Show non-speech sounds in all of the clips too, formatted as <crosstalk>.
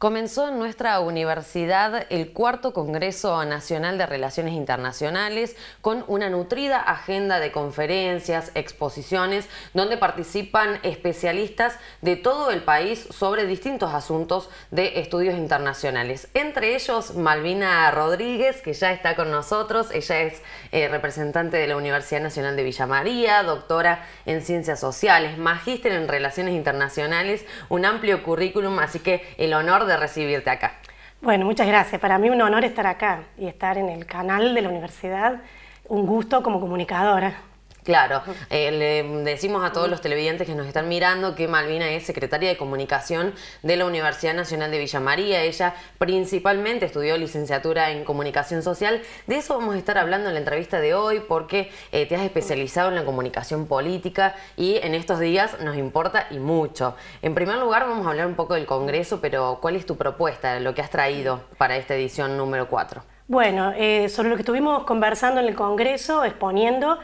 comenzó en nuestra universidad el cuarto Congreso Nacional de Relaciones Internacionales con una nutrida agenda de conferencias, exposiciones, donde participan especialistas de todo el país sobre distintos asuntos de estudios internacionales. Entre ellos, Malvina Rodríguez, que ya está con nosotros. Ella es eh, representante de la Universidad Nacional de Villa María, doctora en Ciencias Sociales, magíster en Relaciones Internacionales, un amplio currículum, así que el honor de de recibirte acá. Bueno, muchas gracias. Para mí un honor estar acá y estar en el canal de la universidad. Un gusto como comunicadora. Claro, eh, le decimos a todos los televidentes que nos están mirando que Malvina es secretaria de comunicación de la Universidad Nacional de Villa María. Ella principalmente estudió licenciatura en comunicación social. De eso vamos a estar hablando en la entrevista de hoy porque eh, te has especializado en la comunicación política y en estos días nos importa y mucho. En primer lugar vamos a hablar un poco del Congreso, pero ¿cuál es tu propuesta, lo que has traído para esta edición número 4? Bueno, eh, sobre lo que estuvimos conversando en el Congreso, exponiendo,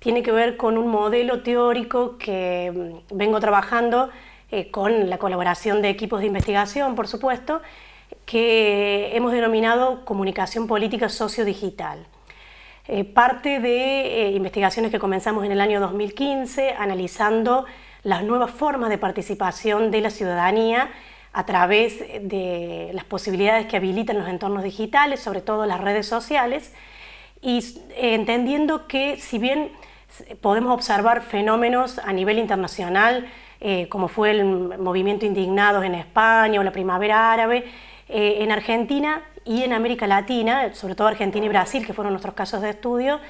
tiene que ver con un modelo teórico que mm, vengo trabajando eh, con la colaboración de equipos de investigación, por supuesto, que hemos denominado comunicación política sociodigital. digital eh, parte de eh, investigaciones que comenzamos en el año 2015 analizando las nuevas formas de participación de la ciudadanía a través de las posibilidades que habilitan los entornos digitales, sobre todo las redes sociales, y entendiendo que si bien podemos observar fenómenos a nivel internacional, eh, como fue el movimiento Indignados en España o la Primavera Árabe, eh, en Argentina y en América Latina, sobre todo Argentina y Brasil, que fueron nuestros casos de estudio,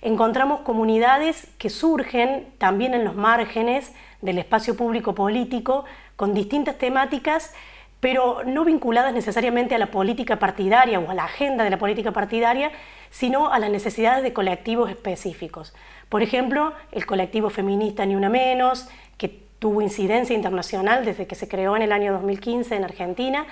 encontramos comunidades que surgen también en los márgenes del espacio público político con distintas temáticas pero no vinculadas necesariamente a la política partidaria o a la agenda de la política partidaria, sino a las necesidades de colectivos específicos. Por ejemplo, el colectivo feminista Ni Una Menos, que tuvo incidencia internacional desde que se creó en el año 2015 en Argentina,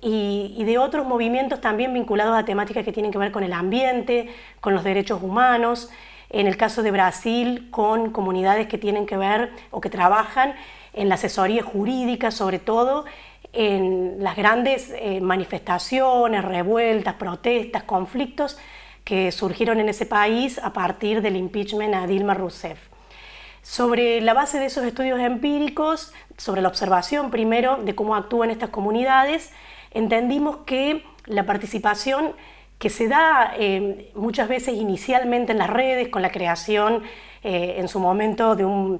y, de otros movimientos también vinculados a temáticas que tienen que ver con el ambiente, con los derechos humanos, en el caso de Brasil, con comunidades que tienen que ver o que trabajan en la asesoría jurídica, sobre todo en las grandes eh, manifestaciones, revueltas, protestas, conflictos que surgieron en ese país a partir del impeachment a Dilma Rousseff. Sobre la base de esos estudios empíricos, sobre la observación primero de cómo actúan estas comunidades, entendimos que la participación que se da eh, muchas veces inicialmente en las redes, con la creación eh, en su momento de un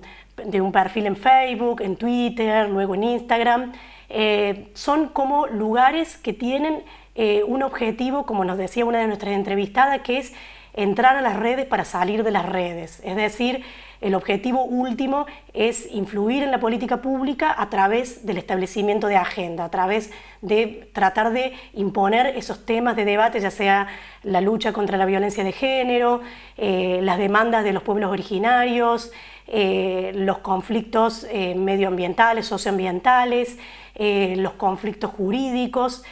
perfil en Facebook, en Twitter, luego en Instagram, eh, son como lugares que tienen eh, un objetivo, como nos decía una de nuestras entrevistadas, que es entrar a las redes para salir de las redes. Es decir, el objetivo último es influir en la política pública a través del establecimiento de agenda, a través de tratar de imponer esos temas de debate, ya sea la lucha contra la violencia de género, eh, las demandas de los pueblos originarios, eh, los conflictos eh, medioambientales, socioambientales, eh, los conflictos jurídicos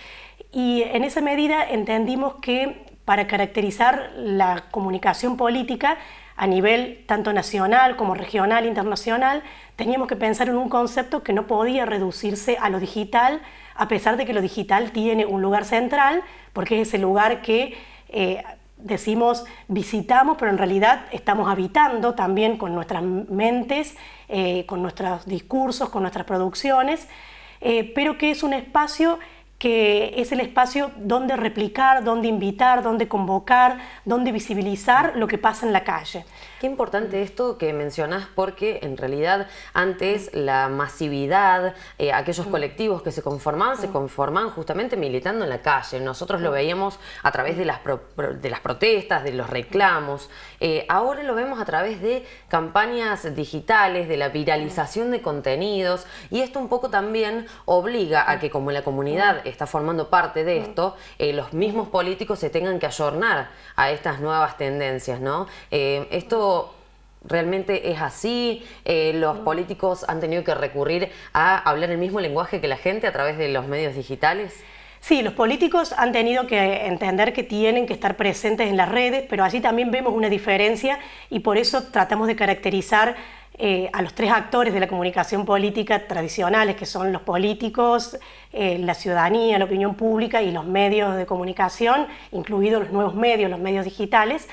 y en esa medida entendimos que para caracterizar la comunicación política a nivel tanto nacional como regional, internacional, teníamos que pensar en un concepto que no podía reducirse a lo digital, a pesar de que lo digital tiene un lugar central, porque es ese lugar que decimos visitamos, pero en realidad estamos habitando también con nuestras mentes, eh, con nuestros discursos, con nuestras producciones, eh, pero que es un espacio que es el espacio donde replicar, donde invitar, donde convocar, donde visibilizar lo que pasa en la calle. Qué importante esto que mencionás porque en realidad antes la masividad, eh, aquellos mm. colectivos que se conformaban, se mm. conformaban justamente militando en la calle. Nosotros lo mm. veíamos a través de las, de las protestas, de los reclamos. Eh, ahora lo vemos a través de campañas digitales, de la viralización de contenidos y esto un poco también obliga a que como la comunidad está formando parte de mm. esto, eh, los mismos políticos se tengan que ayornar a estas nuevas tendencias, ¿no? Eh, esto realmente es así, eh, los mm. políticos han tenido que recurrir a hablar el mismo lenguaje que la gente a través de los medios digitales. Sí, los políticos han tenido que entender que tienen que estar presentes en las redes, pero allí también vemos una diferencia y por eso tratamos de caracterizar eh, a los tres actores de la comunicación política tradicionales, que son los políticos, eh, la ciudadanía, la opinión pública y los medios de comunicación, incluidos los nuevos medios, los medios digitales.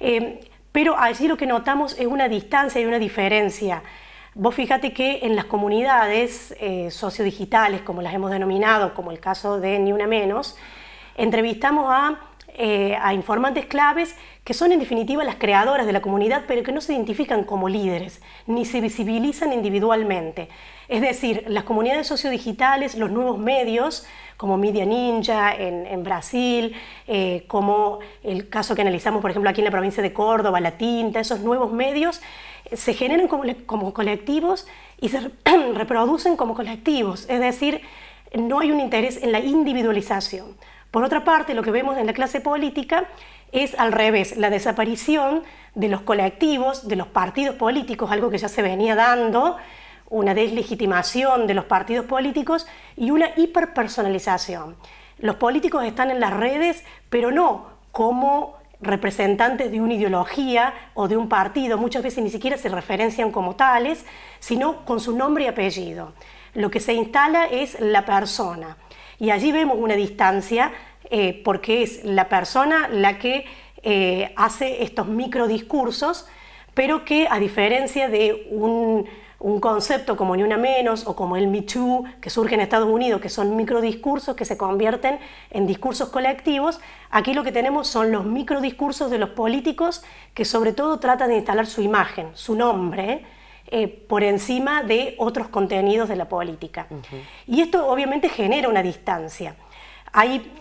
Eh, pero allí lo que notamos es una distancia y una diferencia. Vos fíjate que en las comunidades sociodigitales, como las hemos denominado, como el caso de Ni Una Menos, entrevistamos a eh, a informantes claves que son en definitiva las creadoras de la comunidad, pero que no se identifican como líderes, ni se visibilizan individualmente. Es decir, las comunidades sociodigitales, los nuevos medios, como Media Ninja en, Brasil, eh, como el caso que analizamos, por ejemplo, aquí en la provincia de Córdoba, La Tinta, esos nuevos medios eh, se generan como, como colectivos y se <clears throat> reproducen como colectivos. Es decir, no hay un interés en la individualización. Por otra parte, lo que vemos en la clase política es al revés, la desaparición de los colectivos, de los partidos políticos, algo que ya se venía dando, una deslegitimación de los partidos políticos y una hiperpersonalización. Los políticos están en las redes, pero no como representantes de una ideología o de un partido, muchas veces ni siquiera se referencian como tales, sino con su nombre y apellido. Lo que se instala es la persona. Y allí vemos una distancia eh, porque es la persona la que eh, hace estos microdiscursos, pero que a diferencia de un, concepto como ni una menos o como el Me Too, que surge en Estados Unidos, que son microdiscursos que se convierten en discursos colectivos, aquí lo que tenemos son los microdiscursos de los políticos que sobre todo tratan de instalar su imagen, su nombre. Eh, por encima de otros contenidos de la política. Y esto obviamente genera una distancia. Hay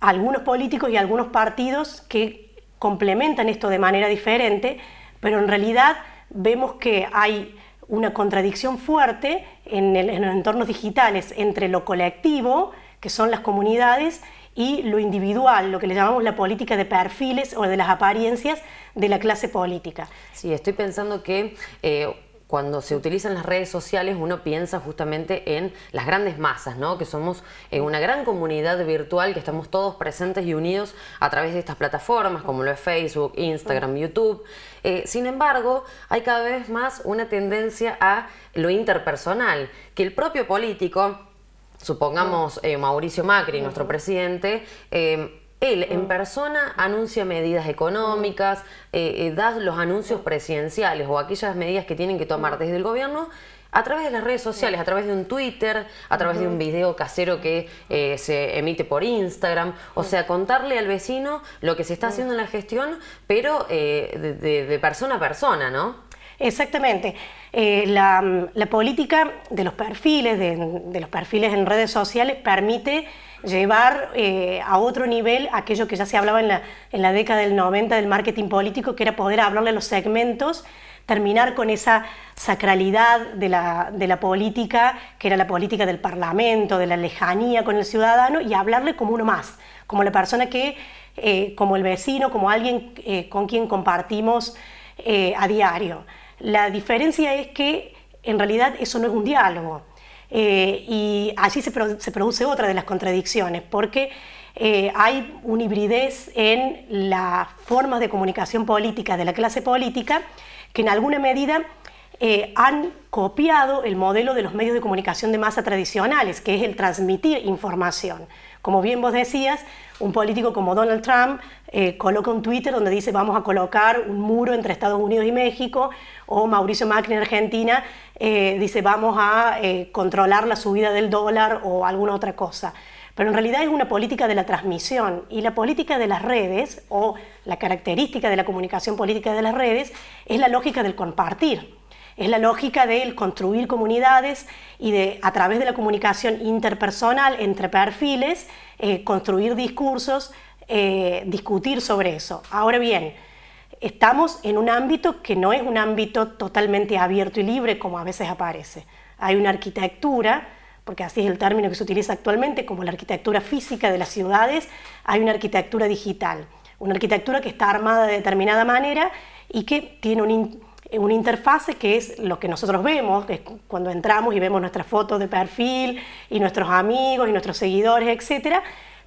algunos políticos y algunos partidos que complementan esto de manera diferente, pero en realidad vemos que hay una contradicción fuerte en, los entornos digitales entre lo colectivo, que son las comunidades, y lo individual, lo que le llamamos la política de perfiles o de las apariencias de la clase política. Sí, estoy pensando que eh, cuando se utilizan las redes sociales uno piensa justamente en las grandes masas, ¿no? que somos eh, una gran comunidad virtual, que estamos todos presentes y unidos a través de estas plataformas como lo es Facebook, Instagram, YouTube. Eh, sin embargo, hay cada vez más una tendencia a lo interpersonal, que el propio político, supongamos eh, Mauricio Macri, nuestro presidente, él en ah. persona anuncia medidas económicas, eh, eh, da los anuncios presidenciales o aquellas medidas que tienen que tomar desde el gobierno a través de las redes sociales, a través de un Twitter, a través de un video casero que eh, se emite por Instagram. O sea, contarle al vecino lo que se está haciendo en la gestión, pero de, persona a persona, ¿no? Exactamente. la, política de los perfiles, de, los perfiles en redes sociales, permite llevar eh, a otro nivel aquello que ya se hablaba en la, en la década del 90 del marketing político, que era poder hablarle a los segmentos terminar con esa sacralidad de la, de política, que era la política del Parlamento, de la lejanía con el ciudadano, y hablarle como uno más, como la persona que, eh, como el vecino, como alguien eh, con quien compartimos a diario. La diferencia es que en realidad eso no es un diálogo. Eh, y allí se, produce otra de las contradicciones, porque eh, hay una hibridez en las formas de comunicación política de la clase política que en alguna medida eh, han copiado el modelo de los medios de comunicación de masa tradicionales, que es el transmitir información. Como bien vos decías, un político como Donald Trump eh, coloca un Twitter donde dice vamos a colocar un muro entre Estados Unidos y México, o Mauricio Macri en Argentina eh, dice vamos a eh, controlar la subida del dólar o alguna otra cosa. Pero en realidad es una política de la transmisión y la política de las redes, o la característica de la comunicación política de las redes, es la lógica del compartir. Es la lógica de construir comunidades y de, a través de la comunicación interpersonal entre perfiles, eh, construir discursos, eh, discutir sobre eso. Ahora bien, estamos en un ámbito que no es un ámbito totalmente abierto y libre como a veces aparece. Hay una arquitectura, porque así es el término que se utiliza actualmente, como la arquitectura física de las ciudades, hay una arquitectura digital, una arquitectura que está armada de determinada manera y que tiene un, una interfase que es lo que nosotros vemos, cuando entramos y vemos nuestras fotos de perfil y nuestros amigos y nuestros seguidores, etcétera,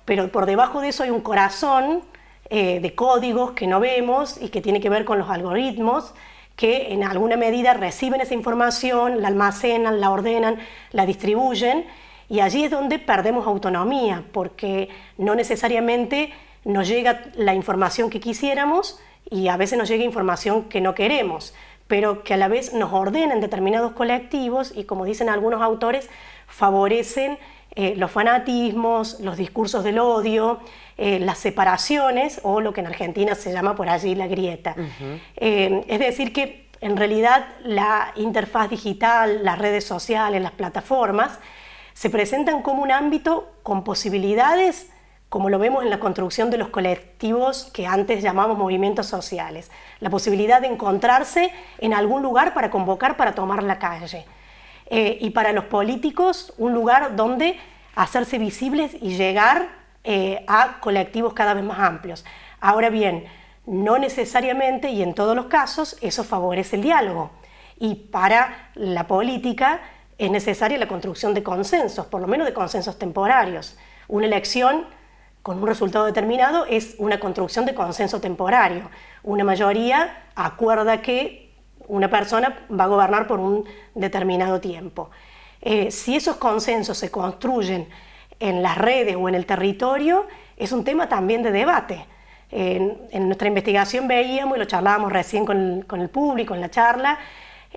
pero por debajo de eso hay un corazón eh, de códigos que no vemos y que tiene que ver con los algoritmos que en alguna medida reciben esa información, la almacenan, la ordenan, la distribuyen y allí es donde perdemos autonomía porque no necesariamente nos llega la información que quisiéramos y a veces nos llega información que no queremos pero que a la vez nos ordenan determinados colectivos y, como dicen algunos autores, favorecen eh, los fanatismos, los discursos del odio, eh, las separaciones o lo que en Argentina se llama por allí la grieta. Eh, es decir, que en realidad la interfaz digital, las redes sociales, las plataformas, se presentan como un ámbito con posibilidades como lo vemos en la construcción de los colectivos que antes llamamos movimientos sociales, la posibilidad de encontrarse en algún lugar para convocar, para tomar la calle. Eh, y para los políticos, un lugar donde hacerse visibles y llegar eh, a colectivos cada vez más amplios. Ahora bien, no necesariamente y en todos los casos eso favorece el diálogo. Y para la política es necesaria la construcción de consensos, por lo menos de consensos temporarios. Una elección con un resultado determinado es una construcción de consenso temporario. Una mayoría acuerda que una persona va a gobernar por un determinado tiempo. Eh, si esos consensos se construyen en las redes o en el territorio, es un tema también de debate. En, nuestra investigación veíamos, y lo charlábamos recién con el, público en la charla,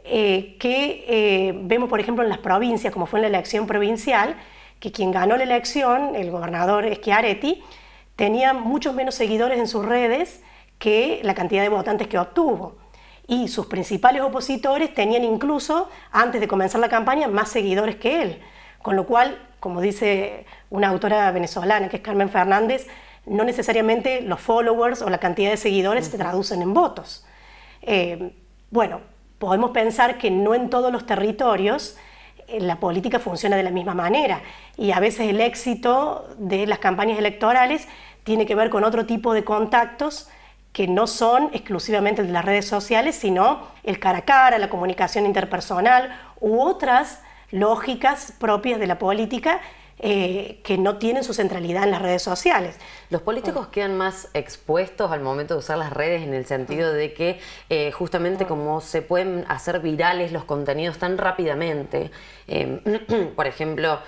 eh, que eh, vemos, por ejemplo, en las provincias, como fue en la elección provincial, que quien ganó la elección, el gobernador Schiaretti, tenía muchos menos seguidores en sus redes que la cantidad de votantes que obtuvo. Y sus principales opositores tenían incluso, antes de comenzar la campaña, más seguidores que él. Con lo cual, como dice una autora venezolana, que es Carmen Fernández, no necesariamente los followers o la cantidad de seguidores se traducen en votos. Eh, bueno, podemos pensar que no en todos los territorios eh, la política funciona de la misma manera y a veces el éxito de las campañas electorales tiene que ver con otro tipo de contactos que no son exclusivamente de las redes sociales, sino el cara a cara, la comunicación interpersonal u otras lógicas propias de la política eh, que no tienen su centralidad en las redes sociales. Los políticos quedan más expuestos al momento de usar las redes en el sentido de que eh, justamente como se pueden hacer virales los contenidos tan rápidamente, em, <clears throat> por ejemplo,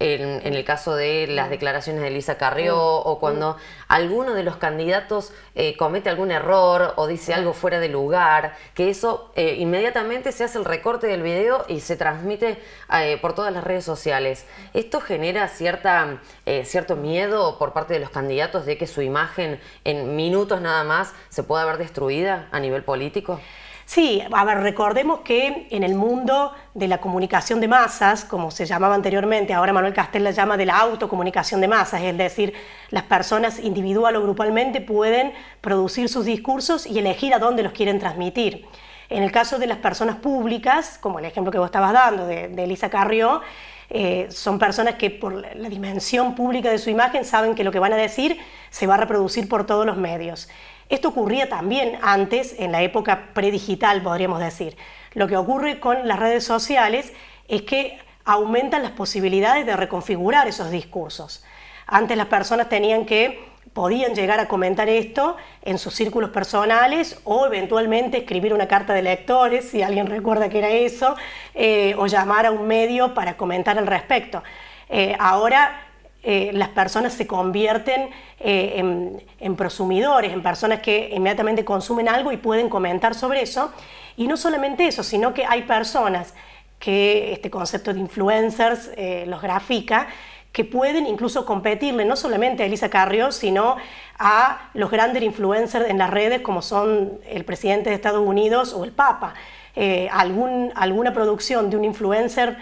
en, el caso de las mm. declaraciones de Elisa Carrió mm. o cuando mm. alguno de los candidatos eh, comete algún error o dice algo fuera de lugar, que eso eh, inmediatamente se hace el recorte del video y se transmite eh, por todas las redes sociales. ¿Esto genera cierta, cierto miedo por parte de los candidatos de que su imagen en minutos nada más se pueda ver destruida a nivel político? Sí, a ver, recordemos que en el mundo de la comunicación de masas, como se llamaba anteriormente, ahora Manuel Castel la llama de la autocomunicación de masas, es decir, las personas individual o grupalmente pueden producir sus discursos y elegir a dónde los quieren transmitir. En el caso de las personas públicas, como el ejemplo que vos estabas dando de, Elisa Carrió, eh, son personas que por la dimensión pública de su imagen saben que lo que van a decir se va a reproducir por todos los medios. Esto ocurría también antes, en la época predigital, podríamos decir. Lo que ocurre con las redes sociales es que aumentan las posibilidades de reconfigurar esos discursos. Antes las personas tenían que podían llegar a comentar esto en sus círculos personales o eventualmente escribir una carta de lectores, si alguien recuerda que era eso, eh, o llamar a un medio para comentar al respecto. Eh, ahora eh, las personas se convierten eh, en, prosumidores, en personas que inmediatamente consumen algo y pueden comentar sobre eso. Y no solamente eso, sino que hay personas que este concepto de influencers eh, los grafica, que pueden incluso competirle no solamente a Elisa Carrió, sino a los grandes influencers en las redes como son el presidente de Estados Unidos o el Papa. alguna producción de un influencer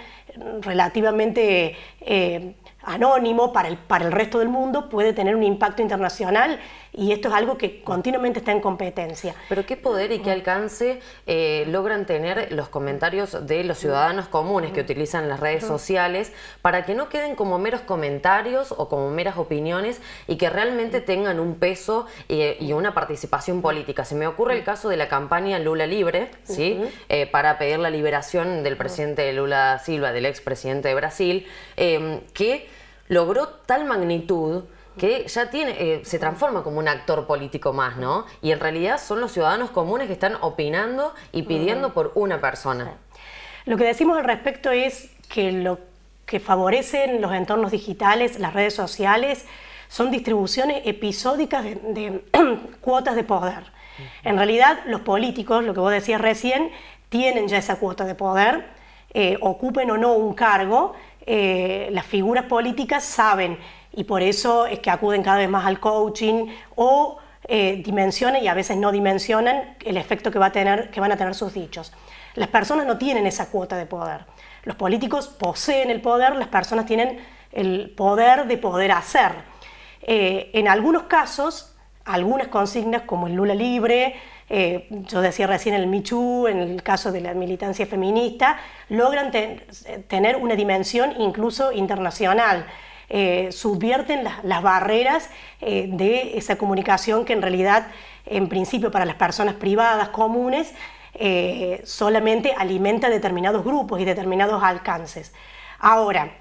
relativamente anónimo para el, para el resto del mundo puede tener un impacto internacional y esto es algo que continuamente está en competencia. Pero qué poder y qué mm. alcance eh, logran tener los comentarios de los ciudadanos comunes que utilizan las redes sociales para que no queden como meros comentarios o como meras opiniones y que realmente mm. tengan un peso eh, y una participación política. Se me ocurre el mm. caso de la campaña Lula Libre, ¿sí? Eh, para pedir la liberación del presidente Lula Silva, del expresidente de Brasil, que logró tal magnitud que ya tiene, eh, se transforma como un actor político más, ¿no? Y en realidad son los ciudadanos comunes que están opinando y pidiendo por una persona. Lo que decimos al respecto es que lo que favorecen los entornos digitales, las redes sociales, son distribuciones episódicas de, <clears throat> cuotas de poder. En realidad, los políticos, lo que vos decías recién, tienen ya esa cuota de poder, eh, ocupen o no un cargo, eh, las figuras políticas saben y por eso es que acuden cada vez más al coaching o eh, dimensionan y a veces no dimensionan el efecto que, va a tener, que van a tener sus dichos. Las personas no tienen esa cuota de poder. Los políticos poseen el poder, las personas tienen el poder de poder hacer. Eh, en algunos casos, algunas consignas como el Lula libre, eh, yo decía recién el Michu, en el caso de la militancia feminista, logran tener una dimensión incluso internacional. Eh, subvierten las barreras eh, de esa comunicación que en realidad, en principio, para las personas privadas, comunes, eh, solamente alimenta determinados grupos y determinados alcances. Ahora,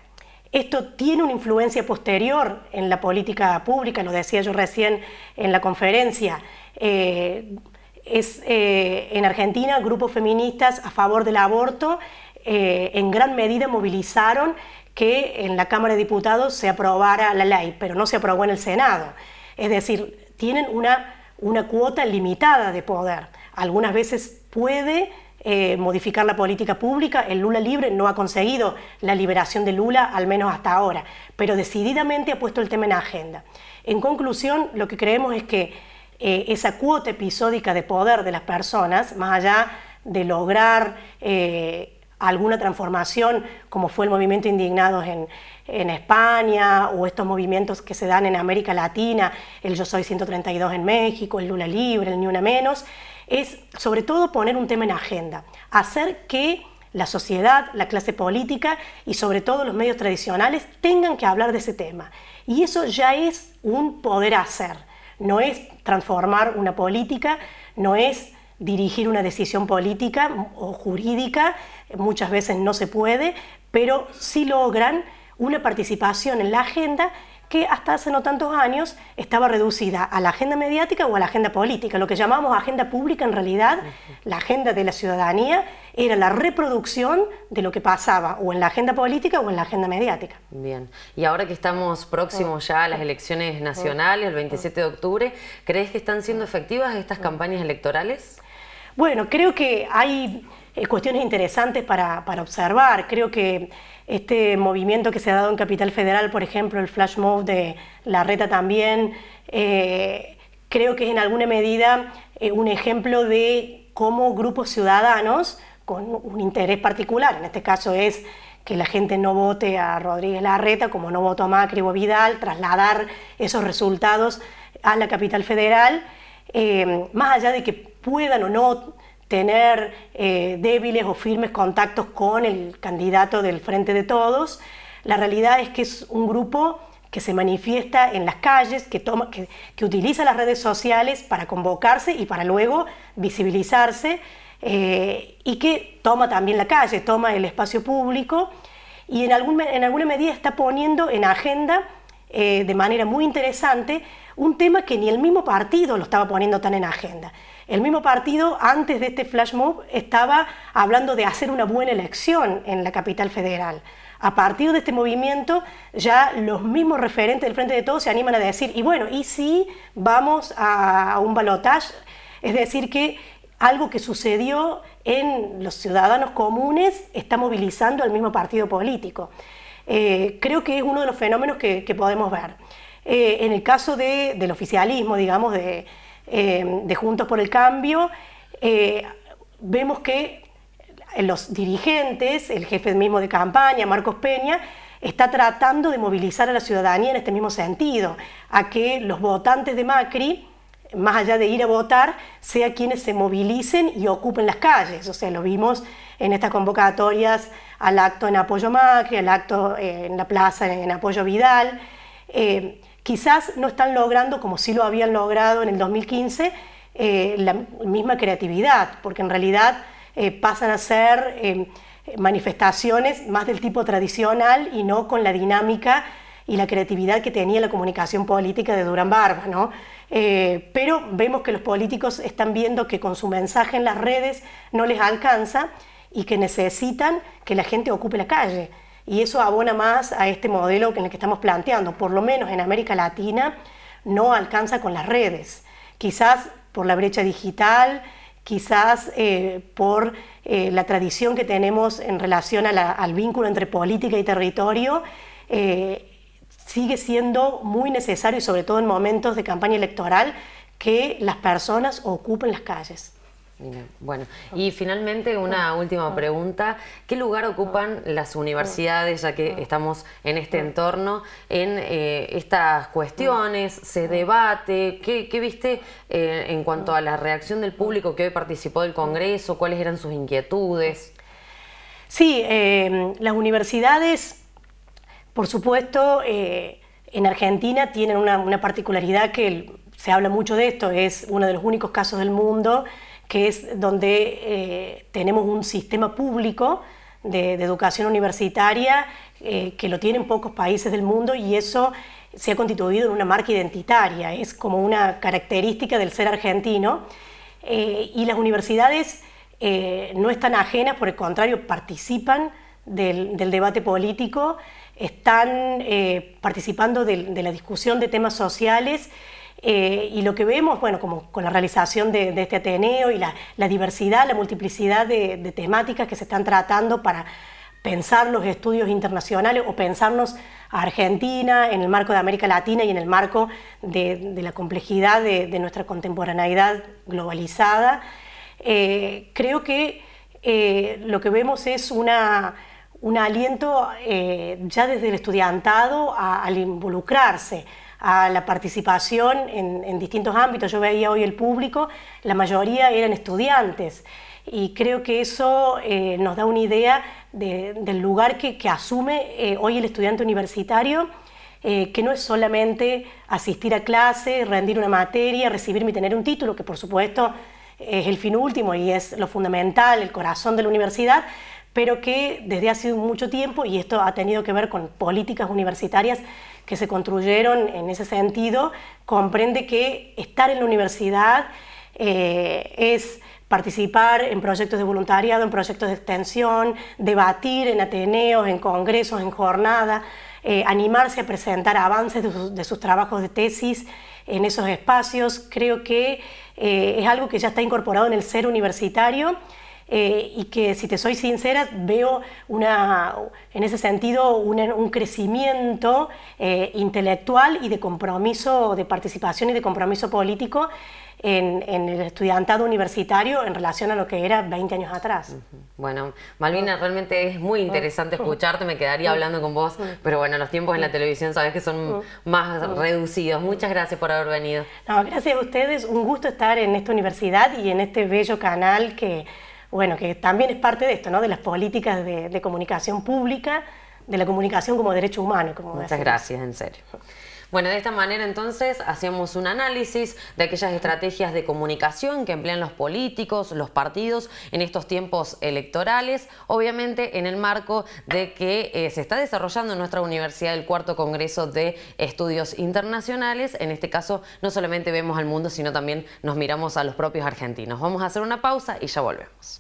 esto tiene una influencia posterior en la política pública, lo decía yo recién en la conferencia. es, en Argentina, grupos feministas a favor del aborto en gran medida movilizaron que en la Cámara de Diputados se aprobara la ley, pero no se aprobó en el Senado. Es decir, tienen una, una cuota limitada de poder. Algunas veces puede eh, modificar la política pública. El Lula libre no ha conseguido la liberación de Lula, al menos hasta ahora, pero decididamente ha puesto el tema en la agenda. En conclusión, lo que creemos es que eh, esa cuota episódica de poder de las personas, más allá de lograr eh, alguna transformación, como fue el movimiento Indignados en, en, España, o estos movimientos que se dan en América Latina, el Yo Soy 132 en México, el Lula Libre, el Ni Una Menos, es sobre todo poner un tema en agenda, hacer que la sociedad, la clase política y sobre todo los medios tradicionales tengan que hablar de ese tema. Y eso ya es un poder hacer, no es transformar una política, no es dirigir una decisión política o jurídica, muchas veces no se puede, pero sí logran una participación en la agenda que hasta hace no tantos años estaba reducida a la agenda mediática o a la agenda política. Lo que llamamos agenda pública en realidad, la agenda de la ciudadanía, era la reproducción de lo que pasaba o en la agenda política o en la agenda mediática. Bien, y ahora que estamos próximos ya a las elecciones nacionales, el 27 de octubre, ¿crees que están siendo efectivas estas campañas electorales? Bueno, creo que hay eh, cuestiones interesantes para, observar. Creo que este movimiento que se ha dado en Capital Federal, por ejemplo, el flash mob de la reta también, eh, creo que es en alguna medida eh, un ejemplo de cómo grupos ciudadanos con un interés particular, en este caso es que la gente no vote a Rodríguez Larreta, como no votó a Macri o Vidal, trasladar esos resultados a la capital federal, más allá de que puedan o no tener eh, débiles o firmes contactos con el candidato del Frente de Todos. La realidad es que es un grupo que se manifiesta en las calles, que, utiliza las redes sociales para convocarse y para luego visibilizarse, eh, y que toma también la calle, toma el espacio público, y en, alguna medida está poniendo en agenda eh, de manera muy interesante un tema que ni el mismo partido lo estaba poniendo tan en agenda. El mismo partido, antes de este flash mob, estaba hablando de hacer una buena elección en la capital federal. A partir de este movimiento, ya los mismos referentes del Frente de Todos se animan a decir, y bueno, ¿y si vamos a, un balotaje? Es decir, que algo que sucedió en los ciudadanos comunes está movilizando al mismo partido político. Eh, creo que es uno de los fenómenos que, podemos ver. Eh, en el caso del oficialismo, digamos, de, Em, de Juntos por el Cambio, eh, vemos que los dirigentes, el jefe mismo de campaña, Marcos Peña, está tratando de movilizar a la ciudadanía en este mismo sentido, a que los votantes de Macri, más allá de ir a votar, sea quienes se movilicen y ocupen las calles. O sea, lo vimos en estas convocatorias al acto en apoyo Macri, al acto en la plaza en apoyo Vidal. Eh, quizás no están logrando, como sí lo habían logrado en el 2015, eh, la misma creatividad, porque en realidad eh, pasan a ser em, manifestaciones más del tipo tradicional y no con la dinámica y la creatividad que tenía la comunicación política de Durán Barba. Eh, pero vemos que los políticos están viendo que con su mensaje en las redes no les alcanza y que necesitan que la gente ocupe la calle y eso abona más a este modelo en el que estamos planteando. Por lo menos en América Latina no alcanza con las redes, quizás por la brecha digital, quizás eh, por eh, la tradición que tenemos en relación al vínculo entre política y territorio. Eh, sigue siendo muy necesario, sobre todo en momentos de campaña electoral, que las personas ocupen las calles bueno, y finalmente una última pregunta. ¿Qué lugar ocupan ah. las universidades, ya que ah. estamos en este ah. entorno, en eh, estas cuestiones? ¿Se debate? ¿Qué, viste eh, en cuanto a la reacción del público que hoy participó del Congreso? ¿Cuáles eran sus inquietudes? Sí, eh, las universidades, por supuesto, en Argentina tienen una particularidad que se habla mucho de esto, es uno de los únicos casos del mundo que es donde eh, tenemos un sistema público de, educación universitaria eh, que lo tienen pocos países del mundo y eso se ha constituido en una marca identitaria, es como una característica del ser argentino. Eh, y las universidades no están ajenas, por el contrario, participan del, debate político, están participando de la discusión de temas sociales eh, y lo que vemos, bueno, como con la realización de, este Ateneo y la, diversidad, la multiplicidad de, temáticas que se están tratando para pensar los estudios internacionales o pensarnos a Argentina en el marco de América Latina y en el marco de, la complejidad de, nuestra contemporaneidad globalizada. Eh, creo que eh, lo que vemos es un aliento ya desde el estudiantado al involucrarse, a la participación en, distintos ámbitos. Yo veía hoy el público, la mayoría eran estudiantes y creo que eso eh, nos da una idea del lugar que, asume eh, hoy el estudiante universitario, eh, que no es solamente asistir a clase, rendir una materia, recibir y tener un título, que por supuesto es el fin último y es lo fundamental, el corazón de la universidad, pero que desde hace mucho tiempo, y esto ha tenido que ver con políticas universitarias que se construyeron en ese sentido, comprende que estar en la universidad eh, es participar en proyectos de voluntariado, en proyectos de extensión, debatir en ateneos, en congresos, en jornada, eh, animarse a presentar avances de sus, trabajos de tesis en esos espacios. Creo que eh, es algo que ya está incorporado en el ser universitario eh, y que si te soy sincera veo una, en ese sentido un, crecimiento eh, intelectual y de compromiso, de participación y de compromiso político en, en, el estudiantado universitario en relación a lo que era 20 años atrás. Bueno, Malvina, realmente es muy ah. interesante escucharte, me quedaría ah. hablando con vos, ah. pero bueno, los tiempos en la televisión sabes que son más reducidos. Muchas gracias por haber venido. No, gracias a ustedes, un gusto estar en esta universidad y en este bello canal que bueno, que también es parte de esto, ¿no? de las políticas de, de comunicación pública de la comunicación como derecho humano. Como Muchas gracias, en serio. Bueno, de esta manera entonces hacemos un análisis de aquellas estrategias de comunicación que emplean los políticos, los partidos en estos tiempos electorales, obviamente en el marco de que eh, se está desarrollando en nuestra universidad el cuarto Congreso de Estudios Internacionales. En este caso no solamente vemos al mundo, sino también nos miramos a los propios argentinos. Vamos a hacer una pausa y ya volvemos.